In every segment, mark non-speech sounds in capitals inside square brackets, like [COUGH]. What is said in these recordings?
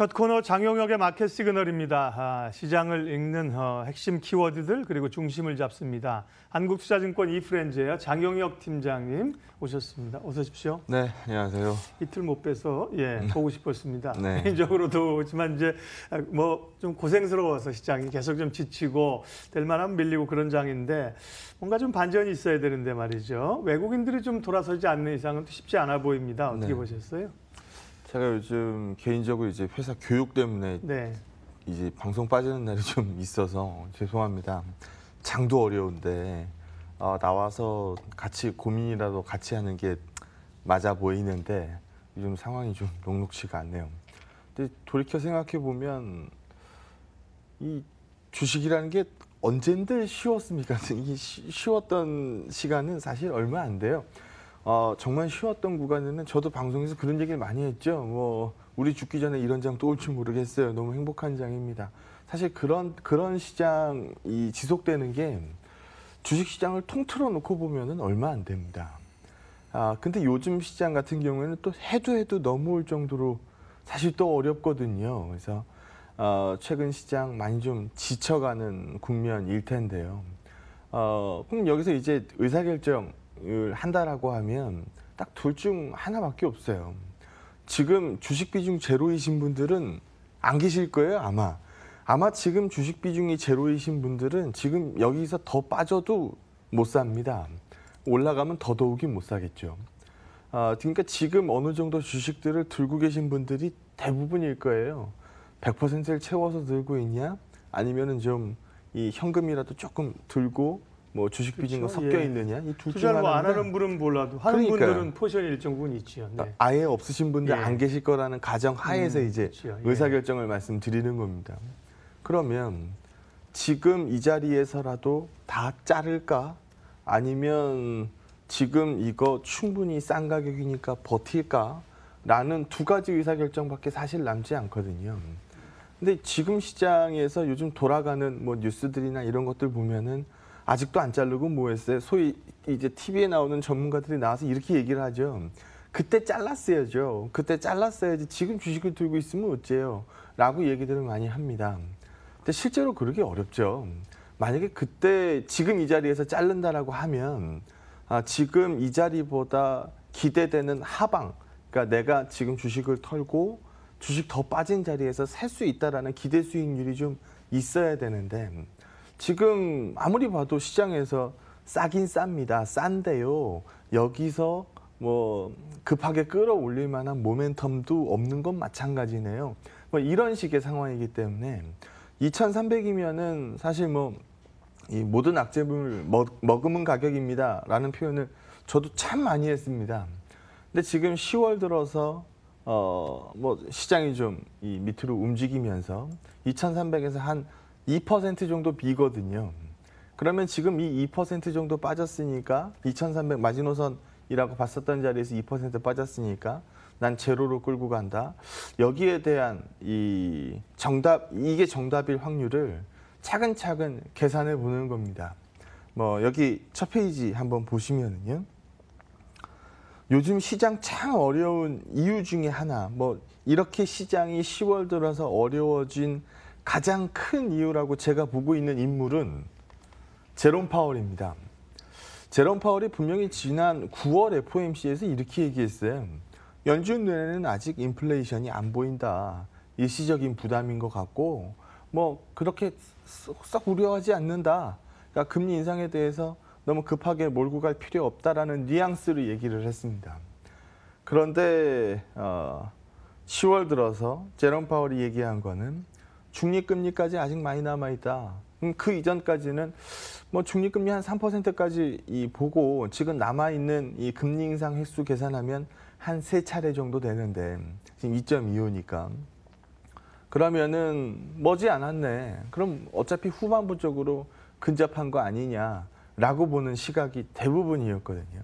첫 코너 장용혁의 마켓 시그널입니다. 아, 시장을 읽는 어, 핵심 키워드들 그리고 중심을 잡습니다. 한국투자증권 이프렌즈요 장용혁 팀장님 오셨습니다. 어서 오십시오. 네, 안녕하세요. 이틀 못빼서 예, 음. 보고 싶었습니다. 네. 개인적으로도 오지만 이제 아, 뭐좀 고생스러워서 시장이 계속 좀 지치고 될 만하면 밀리고 그런 장인데 뭔가 좀 반전이 있어야 되는데 말이죠. 외국인들이 좀 돌아서지 않는 이상은 쉽지 않아 보입니다. 어떻게 네. 보셨어요? 제가 요즘 개인적으로 이제 회사 교육 때문에 네. 이제 방송 빠지는 날이 좀 있어서 죄송합니다. 장도 어려운데 어, 나와서 같이 고민이라도 같이 하는 게 맞아 보이는데 요즘 상황이 좀 녹록치가 않네요. 근데 돌이켜 생각해 보면 이 주식이라는 게 언젠들 쉬웠습니까? [LAUGHS] 이 쉬웠던 시간은 사실 얼마 안 돼요. 어, 정말 쉬웠던 구간에는 저도 방송에서 그런 얘기를 많이 했죠. 뭐 우리 죽기 전에 이런 장 또 올지 모르겠어요. 너무 행복한 장입니다. 사실 그런 그런 시장이 지속되는 게 주식 시장을 통틀어 놓고 보면은 얼마 안 됩니다. 아 근데 요즘 시장 같은 경우에는 또 해도 해도 넘어올 정도로 사실 또 어렵거든요. 그래서 어, 최근 시장 많이 좀 지쳐가는 국면일 텐데요. 어, 그럼 여기서 이제 의사결정 을 한다라고 하면 딱 둘 중 하나밖에 없어요. 지금 주식 비중 제로이신 분들은 안 계실 거예요, 아마. 아마 지금 주식 비중이 제로이신 분들은 지금 여기서 더 빠져도 못 삽니다. 올라가면 더더욱이 못 사겠죠. 아, 그러니까 지금 어느 정도 주식들을 들고 계신 분들이 대부분일 거예요. 100%를 채워서 들고 있냐? 아니면은 좀 이 현금이라도 조금 들고 뭐 주식 빚인거 예. 섞여 예. 있느냐 이둘자 하나인데 뭐안 하는 분은 몰라도 하는 그러니까요. 분들은 포션 일정 부분 있지요. 그러니까 네. 아예 없으신 분들 예. 안 계실 거라는 가정 하에서 음, 이제 그렇죠. 예. 의사 결정을 말씀드리는 겁니다. 그러면 지금 이 자리에서라도 다 자를까 아니면 지금 이거 충분히 싼 가격이니까 버틸까라는 두 가지 의사 결정밖에 사실 남지 않거든요. 근데 지금 시장에서 요즘 돌아가는 뭐 뉴스들이나 이런 것들 보면은 아직도 안 자르고 뭐 했어요? 소위 이제 TV에 나오는 전문가들이 나와서 이렇게 얘기를 하죠. 그때 잘랐어야죠. 그때 잘랐어야지 지금 주식을 들고 있으면 어째요? 라고 얘기들을 많이 합니다. 근데 실제로 그러기 어렵죠. 만약에 그때 지금 이 자리에서 자른다라고 하면 아, 지금 이 자리보다 기대되는 하방, 그러니까 내가 지금 주식을 털고 주식 더 빠진 자리에서 살 수 있다라는 기대 수익률이 좀 있어야 되는데 지금 아무리 봐도 시장에서 싸긴 쌉니다. 싼데요. 여기서 뭐 급하게 끌어올릴 만한 모멘텀도 없는 건 마찬가지네요. 뭐 이런 식의 상황이기 때문에 2,300이면은 사실 뭐이 모든 악재물 머금은 가격입니다라는 표현을 저도 참 많이 했습니다. 근데 지금 10월 들어서 어뭐 시장이 좀 이 밑으로 움직이면서 2,300에서 한2% 정도 비거든요. 그러면 지금 이 2% 정도 빠졌으니까 2,300 마지노선이라고 봤었던 자리에서 2% 빠졌으니까 난 제로로 끌고 간다. 여기에 대한 이 정답 이게 정답일 확률을 차근차근 계산해 보는 겁니다. 뭐 여기 첫 페이지 한번 보시면은요. 요즘 시장 참 어려운 이유 중에 하나, 뭐 이렇게 시장이 10월 들어서 어려워진 가장 큰 이유라고 제가 보고 있는 인물은 제롬 파월입니다. 제롬 파월이 분명히 지난 9월 FOMC에서 이렇게 얘기했어요. 연준 눈에는 아직 인플레이션이 안 보인다. 일시적인 부담인 것 같고 뭐 그렇게 썩 우려하지 않는다. 그러니까 금리 인상에 대해서 너무 급하게 몰고 갈 필요 없다라는 뉘앙스로 얘기를 했습니다. 그런데 어, 10월 들어서 제롬 파월이 얘기한 거는 중립금리까지 아직 많이 남아있다. 그 이전까지는 뭐 중립금리 한 3%까지 이 보고 지금 남아있는 이 금리 인상 횟수 계산하면 한 세 차례 정도 되는데 지금 2.25니까. 그러면은 머지 않았네. 그럼 어차피 후반부 쪽으로 근접한 거 아니냐라고 보는 시각이 대부분이었거든요.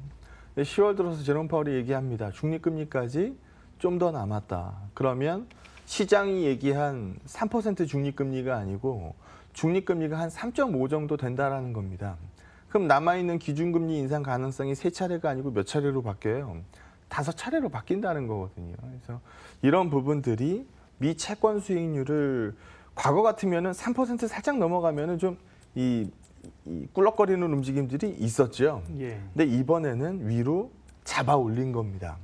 10월 들어서 제롬 파월이 얘기합니다. 중립금리까지 좀 더 남았다. 그러면 시장이 얘기한 3% 중립금리가 아니고 중립금리가 한 3.5 정도 된다라는 겁니다. 그럼 남아있는 기준금리 인상 가능성이 세 차례가 아니고 몇 차례로 바뀌어요? 다섯 차례로 바뀐다는 거거든요. 그래서 이런 부분들이 미 채권 수익률을 과거 같으면은 3% 살짝 넘어가면은 좀이 이 꿀럭거리는 움직임들이 있었죠. 예. 근데 이번에는 위로 잡아 올린 겁니다.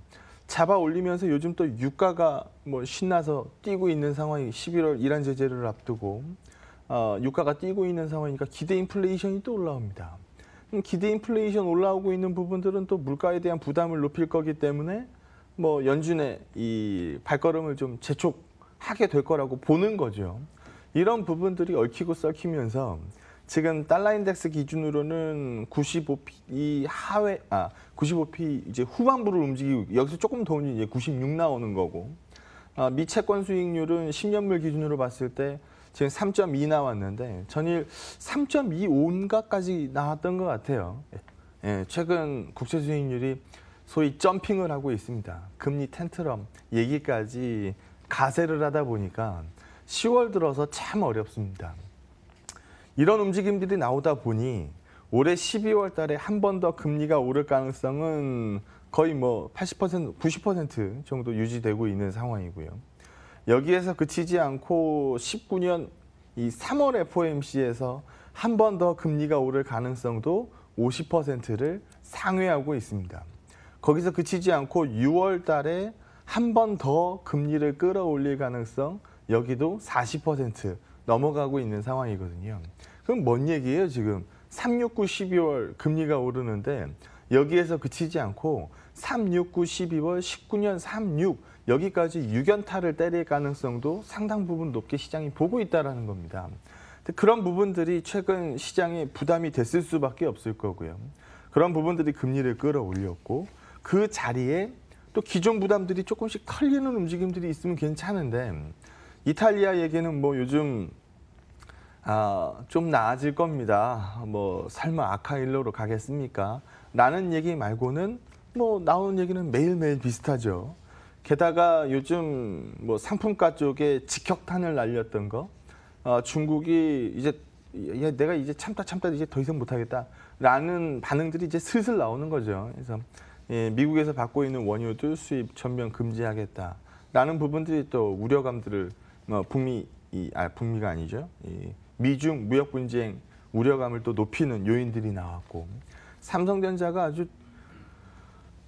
잡아 올리면서 요즘 또 유가가 뭐 신나서 뛰고 있는 상황이 11월 이란 제재를 앞두고 어, 유가가 뛰고 있는 상황이니까 기대 인플레이션이 또 올라옵니다. 음, 기대 인플레이션 올라오고 있는 부분들은 또 물가에 대한 부담을 높일 거기 때문에 뭐 연준의 이 발걸음을 좀 재촉하게 될 거라고 보는 거죠. 이런 부분들이 얽히고 썰히면서 지금 달러 인덱스 기준으로는 95p 하회 아 95p 이제 후반부를 움직이고 여기서 조금 더운 이제 96 나오는 거고 아, 미 채권 수익률은 10년물 기준으로 봤을 때 지금 3.2 나왔는데 전일 3.2 온가까지 나왔던 것 같아요. 예, 예, 최근 국채 수익률이 소위 점핑을 하고 있습니다. 금리 텐트럼 얘기까지 가세를 하다 보니까 10월 들어서 참 어렵습니다. 이런 움직임들이 나오다 보니 올해 12월 달에 한 번 더 금리가 오를 가능성은 거의 뭐 80%, 90% 정도 유지되고 있는 상황이고요. 여기에서 그치지 않고 19년 이 3월 FOMC에서 한 번 더 금리가 오를 가능성도 50%를 상회하고 있습니다. 거기서 그치지 않고 6월 달에 한 번 더 금리를 끌어올릴 가능성 여기도 40% 넘어가고 있는 상황이거든요. 그럼 뭔 얘기예요 지금? 369 12월 금리가 오르는데 여기에서 그치지 않고 369 12월 19년 36 여기까지 6연타를 때릴 가능성도 상당 부분 높게 시장이 보고 있다는 겁니다. 그런 부분들이 최근 시장에 부담이 됐을 수밖에 없을 거고요. 그런 부분들이 금리를 끌어올렸고 그 자리에 또 기존 부담들이 조금씩 털리는 움직임들이 있으면 괜찮은데 이탈리아 얘기는 뭐 요즘 아, 좀 나아질 겁니다. 뭐 설마 아카일로로 가겠습니까? 라는 얘기 말고는 뭐 나오는 얘기는 매일매일 비슷하죠. 게다가 요즘 뭐 상품가 쪽에 직격탄을 날렸던 거 어, 중국이 이제 야, 내가 이제 참다 참다 이제 더 이상 못하겠다라는 반응들이 이제 슬슬 나오는 거죠. 그래서 예, 미국에서 받고 있는 원유도 수입 전면 금지하겠다라는 부분들이 또 우려감들을 뭐 북미 이, 아 북미가 아니죠. 이 미중 무역 분쟁 우려감을 또 높이는 요인들이 나왔고 삼성전자가 아주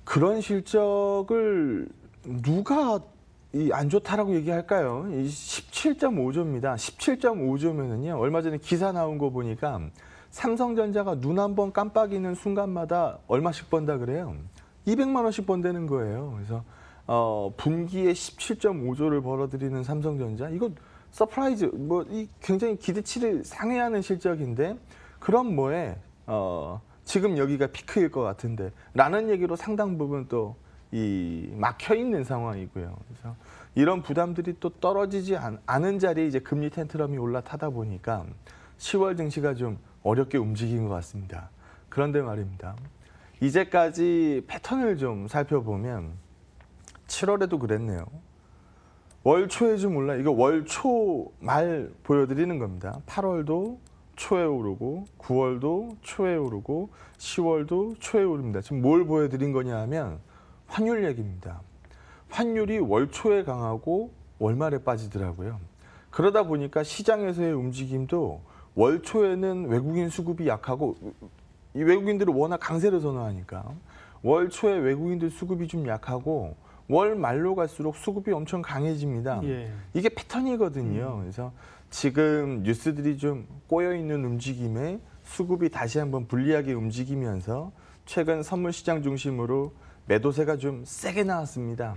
그런 실적을 누가 이안 좋다라고 얘기할까요? 이 17.5조입니다. 17.5조면은요. 얼마 전에 기사 나온 거 보니까 삼성전자가 눈 한 번 깜빡이는 순간마다 얼마씩 번다 그래요. 200만 원씩 번다는 거예요. 그래서 어 분기에 17.5조를 벌어들이는 삼성전자 이거 서프라이즈 뭐 이 굉장히 기대치를 상회하는 실적인데 그럼 뭐에 어 지금 여기가 피크일 것 같은데 라는 얘기로 상당 부분 또 이 막혀 있는 상황이고요. 그래서 이런 부담들이 또 떨어지지 않, 않은 자리에 이제 금리 텐트럼이 올라타다 보니까 10월 증시가 좀 어렵게 움직인 것 같습니다. 그런데 말입니다. 이제까지 패턴을 좀 살펴보면 7월에도 그랬네요. 월초에좀올라 이거 월초 말 보여드리는 겁니다. 8월도 초에 오르고 9월도 초에 오르고 10월도 초에 오릅니다. 지금 뭘 보여드린 거냐 하면 환율 얘기입니다. 환율이 월초에 강하고 월말에 빠지더라고요. 그러다 보니까 시장에서의 움직임도 월초에는 외국인 수급이 약하고 이 외국인들은 워낙 강세를 선호하니까 월초에 외국인들 수급이 좀 약하고 월 말로 갈수록 수급이 엄청 강해집니다. 예. 이게 패턴이거든요. 음. 그래서 지금 뉴스들이 좀 꼬여 있는 움직임에 수급이 다시 한번 불리하게 움직이면서 최근 선물 시장 중심으로 매도세가 좀 세게 나왔습니다.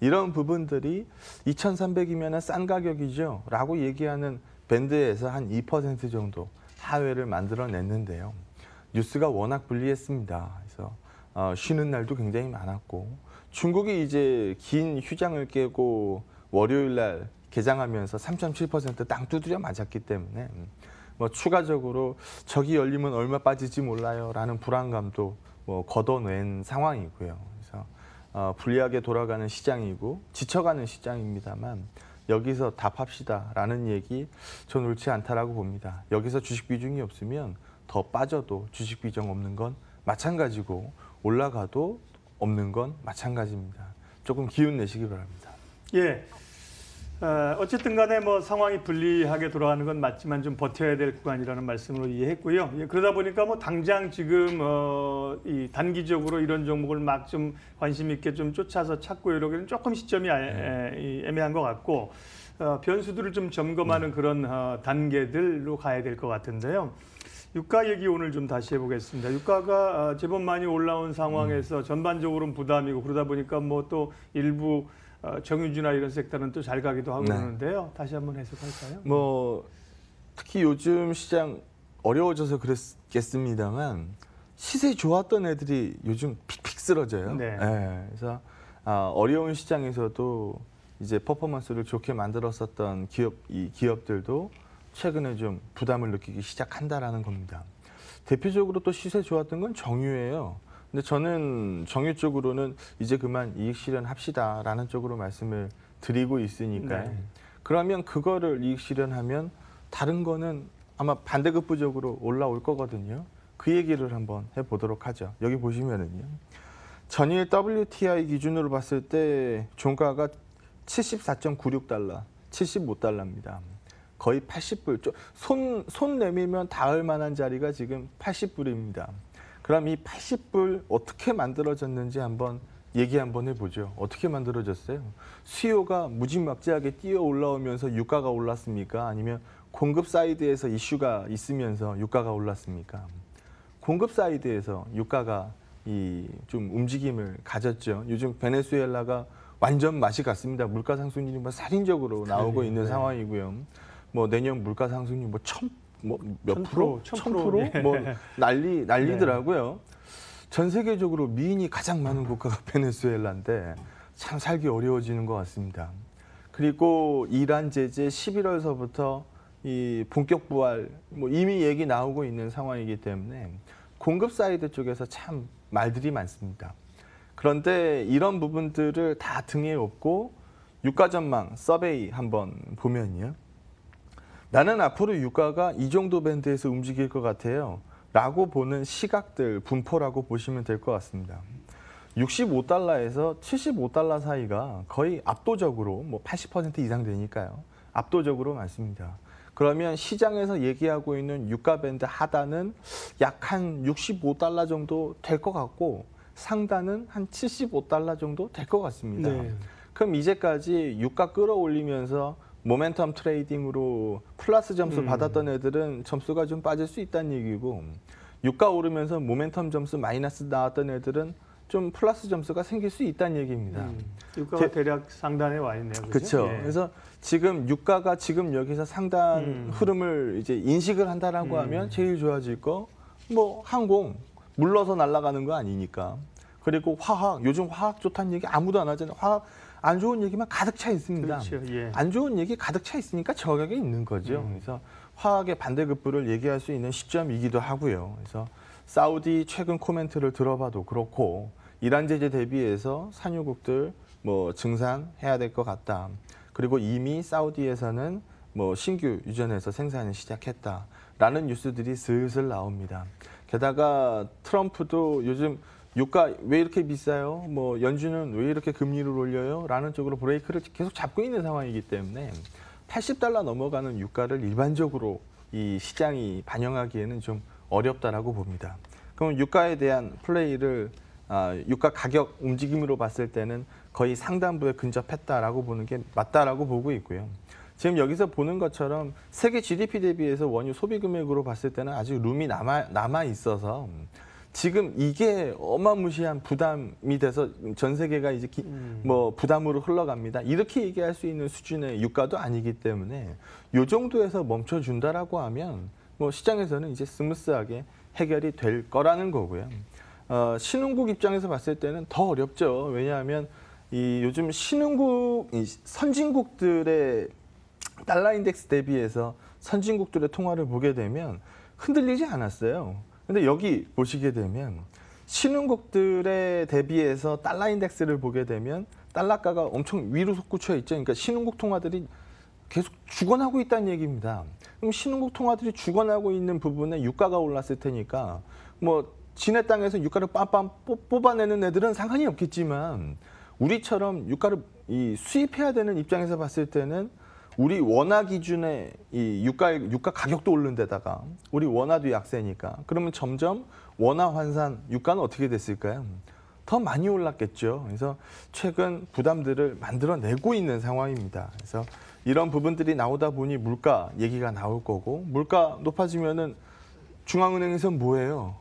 이런 부분들이 2,300이면 싼 가격이죠. 라고 얘기하는 밴드에서 한 2% 정도 하회를 만들어냈는데요. 뉴스가 워낙 불리했습니다. 그래서 어, 쉬는 날도 굉장히 많았고 중국이 이제 긴 휴장을 깨고 월요일 날 개장하면서 3.7%땅 두드려 맞았기 때문에 음, 뭐 추가적으로 저기 열리면 얼마 빠질지 몰라요라는 불안감도 뭐 걷어낸 상황이고요. 그래서 어, 불리하게 돌아가는 시장이고 지쳐가는 시장입니다만 여기서 답합시다라는 얘기 전 옳지 않다라고 봅니다. 여기서 주식 비중이 없으면 더 빠져도 주식 비중 없는 건 마찬가지고 올라가도 없는 건 마찬가지입니다. 조금 기운 내시기 바랍니다. 예. 어, 어쨌든 간에 뭐 상황이 불리하게 돌아가는 건 맞지만 좀 버텨야 될 구간이라는 말씀으로 이해했고요. 예, 그러다 보니까 뭐 당장 지금 어, 이 단기적으로 이런 종목을 막 좀 관심 있게 좀 쫓아서 찾고 이러기는 조금 시점이 애, 아, 네. 애매한 것 같고 어, 변수들을 좀 점검하는 네. 그런 어, 단계들로 가야 될 것 같은데요. 유가 얘기 오늘 좀 다시 해보겠습니다. 유가가 아, 제법 많이 올라온 상황에서 음. 전반적으로는 부담이고 그러다 보니까 뭐 또 일부 아, 정유주나 이런 섹터는 또 잘 가기도 하고 네. 그러는데요. 다시 한번 해석할까요? 뭐 특히 요즘 시장 어려워져서 그랬겠습니다만 시세 좋았던 애들이 요즘 픽픽 쓰러져요. 네. 네. 그래서 아, 어려운 시장에서도 이제 퍼포먼스를 좋게 만들었었던 기업 이 기업들도 최근에 좀 부담을 느끼기 시작한다라는 겁니다. 대표적으로 또 시세 좋았던 건 정유예요. 근데 저는 정유 쪽으로는 이제 그만 이익 실현합시다라는 쪽으로 말씀을 드리고 있으니까 네. 그러면 그거를 이익 실현하면 다른 거는 아마 반대급부적으로 올라올 거거든요. 그 얘기를 한번 해보도록 하죠. 여기 보시면은요. 전일 WTI 기준으로 봤을 때 종가가 74.96달러, 75달러입니다. 거의 80불, 손, 손 내밀면 닿을 만한 자리가 지금 80불입니다. 그럼 이 80불 어떻게 만들어졌는지 한번 얘기 한번 해보죠. 어떻게 만들어졌어요? 수요가 무지막지하게 뛰어 올라오면서 유가가 올랐습니까? 아니면 공급 사이드에서 이슈가 있으면서 유가가 올랐습니까? 공급 사이드에서 유가가 이 좀 움직임을 가졌죠. 요즘 베네수엘라가 완전 맛이 갔습니다. 물가 상승률이 뭐 살인적으로 나오고 있는 네. 상황이고요. 뭐 내년 물가 상승률 뭐천뭐몇 프로, 천 프로 예. 뭐 [LAUGHS] 난리 난리더라고요. 네. 전 세계적으로 미인이 가장 많은 국가가 [LAUGHS] 베네수엘라인데 참 살기 어려워지는 것 같습니다. 그리고 이란 제재 11월서부터 이 본격 부활 뭐 이미 얘기 나오고 있는 상황이기 때문에 공급 사이드 쪽에서 참 말들이 많습니다. 그런데 이런 부분들을 다 등에 업고 유가 전망 서베이 한번 보면요. 나는 앞으로 유가가 이 정도 밴드에서 움직일 것 같아요. 라고 보는 시각들 분포라고 보시면 될 것 같습니다. 65달러에서 75달러 사이가 거의 압도적으로 뭐 80% 이상 되니까요. 압도적으로 많습니다. 그러면 시장에서 얘기하고 있는 유가 밴드 하단은 약 한 65달러 정도 될 것 같고 상단은 한 75달러 정도 될 것 같습니다. 네. 그럼 이제까지 유가 끌어올리면서 모멘텀 트레이딩으로 플러스 점수 음. 받았던 애들은 점수가 좀 빠질 수 있다는 얘기고 유가 오르면서 모멘텀 점수 마이너스 나왔던 애들은 좀 플러스 점수가 생길 수 있다는 얘기입니다. 음, 유가가 제, 대략 상단에 와 있네요. 그렇죠. 예. 그래서 지금 유가가 지금 여기서 상단 음. 흐름을 이제 인식을 한다라고 음. 하면 제일 좋아질 거뭐 항공 물러서 날아가는 거 아니니까. 그리고 화학 요즘 화학 좋다는 얘기 아무도 안 하잖아요. 화학 안 좋은 얘기만 가득 차 있습니다. 그렇죠. 예. 안 좋은 얘기 가득 차 있으니까 저격이 있는 거죠. 음. 그래서 화학의 반대급부를 얘기할 수 있는 시점이기도 하고요. 그래서 사우디 최근 코멘트를 들어봐도 그렇고 이란 제재 대비해서 산유국들 뭐 증산해야 될 것 같다. 그리고 이미 사우디에서는 뭐 신규 유전에서 생산을 시작했다라는 뉴스들이 슬슬 나옵니다. 게다가 트럼프도 요즘 유가 왜 이렇게 비싸요? 뭐 연준은 왜 이렇게 금리를 올려요? 라는 쪽으로 브레이크를 계속 잡고 있는 상황이기 때문에 80달러 넘어가는 유가를 일반적으로 이 시장이 반영하기에는 좀 어렵다라고 봅니다. 그럼 유가에 대한 플레이를 아, 유가 가격 움직임으로 봤을 때는 거의 상단부에 근접했다라고 보는 게 맞다라고 보고 있고요. 지금 여기서 보는 것처럼 세계 GDP 대비해서 원유 소비 금액으로 봤을 때는 아직 룸이 남아 남아 있어서 지금 이게 어마무시한 부담이 돼서 전 세계가 이제 기, 음. 뭐 부담으로 흘러갑니다. 이렇게 얘기할 수 있는 수준의 유가도 아니기 때문에 요 정도에서 멈춰준다라고 하면 뭐 시장에서는 이제 스무스하게 해결이 될 거라는 거고요. 어, 신흥국 입장에서 봤을 때는 더 어렵죠. 왜냐하면 이 요즘 신흥국, 이 선진국들의 달러 인덱스 대비해서 선진국들의 통화를 보게 되면 흔들리지 않았어요. 근데 여기 보시게 되면 신흥국들에 대비해서 달러 인덱스를 보게 되면 달러가가 엄청 위로 솟구쳐 있죠. 그러니까 신흥국 통화들이 계속 죽어나고 있다는 얘기입니다. 그럼 신흥국 통화들이 죽어나고 있는 부분에 유가가 올랐을 테니까 뭐 진해 땅에서 유가를 빰빰 뽑아내는 애들은 상관이 없겠지만 우리처럼 유가를 이 수입해야 되는 입장에서 봤을 때는 우리 원화 기준에 이 유가 유가 가격도 오른 데다가 우리 원화도 약세니까 그러면 점점 원화 환산 유가는 어떻게 됐을까요? 더 많이 올랐겠죠. 그래서 최근 부담들을 만들어내고 있는 상황입니다. 그래서 이런 부분들이 나오다 보니 물가 얘기가 나올 거고 물가 높아지면은 중앙은행에서는 뭐예요?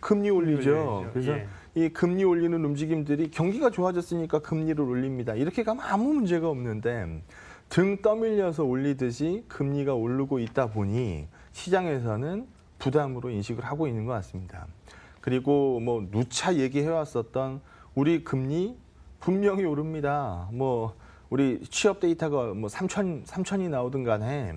금리 올리죠. 그래서 예. 이 금리 올리는 움직임들이 경기가 좋아졌으니까 금리를 올립니다. 이렇게 가면 아무 문제가 없는데 등 떠밀려서 올리듯이 금리가 오르고 있다 보니 시장에서는 부담으로 인식을 하고 있는 것 같습니다. 그리고 뭐 누차 얘기해 왔었던 우리 금리 분명히 오릅니다. 뭐 우리 취업 데이터가 뭐 3천 3천이 나오든 간에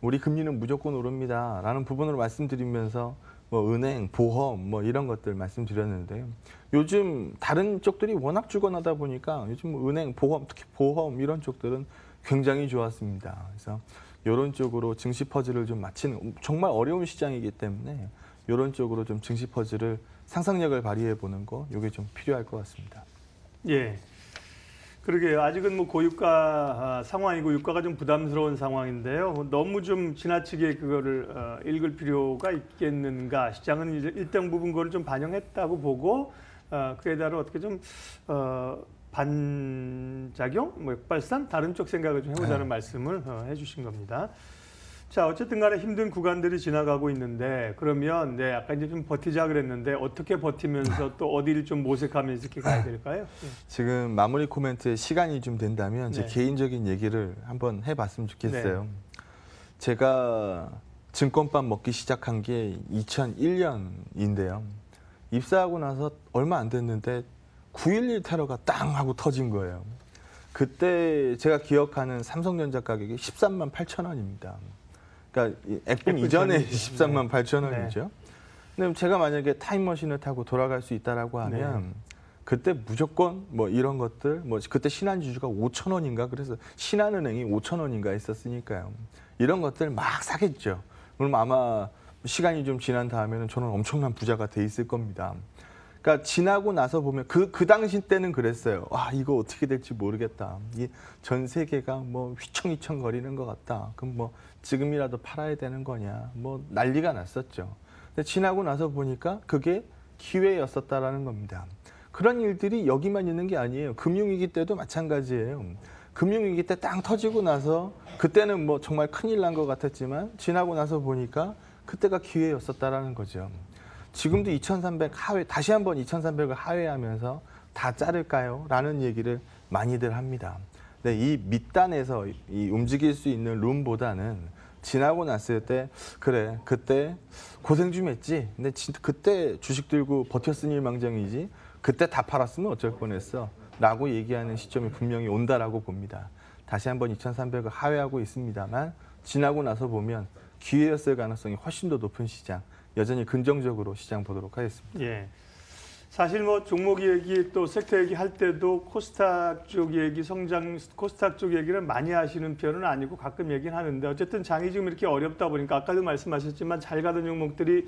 우리 금리는 무조건 오릅니다라는 부분을 말씀드리면서 뭐 은행, 보험 뭐 이런 것들 말씀드렸는데요. 요즘 다른 쪽들이 워낙 주거나다 보니까 요즘 은행, 보험 특히 보험 이런 쪽들은 굉장히 좋았습니다. 그래서 이런 쪽으로 증시 퍼즐을 좀 맞히는 정말 어려운 시장이기 때문에 이런 쪽으로 좀 증시 퍼즐을 상상력을 발휘해 보는 거 이게 좀 필요할 것 같습니다. 예. 그러게요. 아직은 뭐 고유가 아, 상황이고 유가가 좀 부담스러운 상황인데요. 뭐 너무 좀 지나치게 그거를 어, 읽을 필요가 있겠는가. 시장은 일정 부분 그걸 좀 반영했다고 보고 어, 그에 따라 어떻게 좀 어, 반작용, 뭐역발산 다른 쪽 생각을 좀 해보자는 네. 말씀을 어, 해주신 겁니다. 자, 어쨌든 간에 힘든 구간들이 지나가고 있는데 그러면 네, 아까 이제 좀 버티자 그랬는데 어떻게 버티면서 [LAUGHS] 또 어디를 좀 모색하면서 이렇게 가야 될까요? 네. 지금 마무리 코멘트에 시간이 좀 된다면 제 네. 개인적인 얘기를 한번 해봤으면 좋겠어요. 네. 제가 증권밥 먹기 시작한 게 2001년인데요. 입사하고 나서 얼마 안 됐는데 9.11 테러가 땅 하고 터진 거예요. 그때 제가 기억하는 삼성전자 가격이 13만 8천 원입니다. 그러니까 액땜 이전에 13만 8천 원이죠. 네. 근데 제가 만약에 타임머신을 타고 돌아갈 수 있다라고 하면 네. 그때 무조건 뭐 이런 것들 뭐 그때 신한지주가 5천 원인가 그래서 신한은행이 5천 원인가 있었으니까요. 이런 것들 막 사겠죠. 그럼 아마 시간이 좀 지난 다음에는 저는 엄청난 부자가 돼 있을 겁니다. 그러니까 지나고 나서 보면 그, 그 당시 때는 그랬어요. 와, 이거 어떻게 될지 모르겠다. 이 전 세계가 뭐 휘청휘청 거리는 것 같다. 그럼 뭐 지금이라도 팔아야 되는 거냐. 뭐 난리가 났었죠. 근데 지나고 나서 보니까 그게 기회였었다라는 겁니다. 그런 일들이 여기만 있는 게 아니에요. 금융위기 때도 마찬가지예요. 금융위기 때 땅 터지고 나서 그때는 뭐 정말 큰일 난 것 같았지만 지나고 나서 보니까 그때가 기회였었다라는 거죠. 지금도 2,300 하회 다시 한번 2,300을 하회하면서 다 자를까요? 라는 얘기를 많이들 합니다. 근이 네, 밑단에서 이 움직일 수 있는 룸보다는 지나고 났을 때 그래 그때 고생 좀 했지. 근데 진짜 그때 주식 들고 버텼으니 망정이지. 그때 다 팔았으면 어쩔 뻔했어. 라고 얘기하는 시점이 분명히 온다라고 봅니다. 다시 한번 2,300을 하회하고 있습니다만 지나고 나서 보면 기회였을 가능성이 훨씬 더 높은 시장. 여전히 긍정적으로 시장 보도록 하겠습니다. 예. 사실 뭐 종목 얘기 또 섹터 얘기 할 때도 코스닥 쪽 얘기 성장 코스닥 쪽 얘기를 많이 하시는 편은 아니고 가끔 얘기는 하는데 어쨌든 장이 지금 이렇게 어렵다 보니까 아까도 말씀하셨지만 잘 가던 종목들이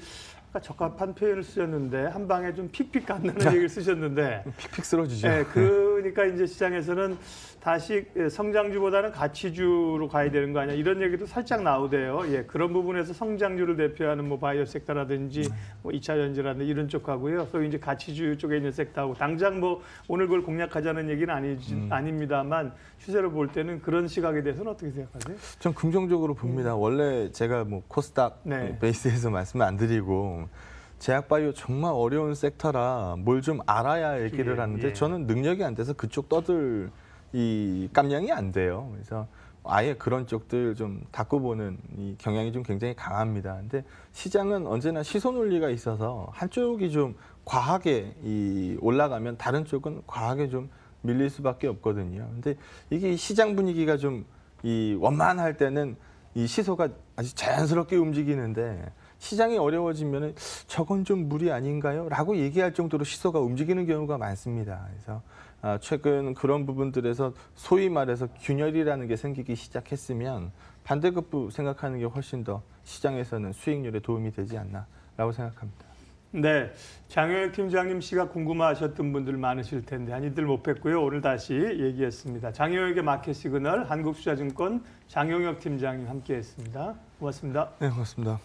아까 적합한 표현을 쓰셨는데 한 방에 좀 픽픽 간다는 얘기를 쓰셨는데 픽픽 쓰러지죠. 예, 네, 그러니까 이제 시장에서는 다시 성장주보다는 가치주로 가야 되는 거 아니야 이런 얘기도 살짝 나오대요. 예, 그런 부분에서 성장주를 대표하는 뭐 바이오 섹터라든지 네. 뭐 2차 전지라든지 이런 쪽하고요. 또 이제 가치주 쪽에 있는 섹터하고 당장 뭐 오늘 그걸 공략하자는 얘기는 아니 음. 아닙니다만 추세를 볼 때는 그런 시각에 대해서는 어떻게 생각하세요? 전 긍정적으로 봅니다. 음. 원래 제가 뭐 코스닥 네. 베이스에서 말씀을 안 드리고 제약바이오 정말 어려운 섹터라 뭘 좀 알아야 얘기를 예, 하는데 예. 저는 능력이 안 돼서 그쪽 떠들 이 깜냥이 안 돼요. 그래서 아예 그런 쪽들 좀 닦고 보는 이 경향이 좀 굉장히 강합니다. 근데 시장은 언제나 시소 논리가 있어서 한쪽이 좀 과하게 이 올라가면 다른 쪽은 과하게 좀 밀릴 수밖에 없거든요. 근데 이게 시장 분위기가 좀이 원만할 때는 이 시소가 아주 자연스럽게 움직이는데 시장이 어려워지면 저건 좀 무리 아닌가요? 라고 얘기할 정도로 시소가 움직이는 경우가 많습니다. 그래서 아, 최근 그런 부분들에서 소위 말해서 균열이라는 게 생기기 시작했으면 반대급부 생각하는 게 훨씬 더 시장에서는 수익률에 도움이 되지 않나라고 생각합니다. 네, 장영혁 팀장님 씨가 궁금하셨던 분들 많으실 텐데 한이들못 뵙고요. 오늘 다시 얘기했습니다. 장영혁의 마켓 시그널 한국투자증권 장영혁 팀장님 함께했습니다. 고맙습니다. 네, 고맙습니다.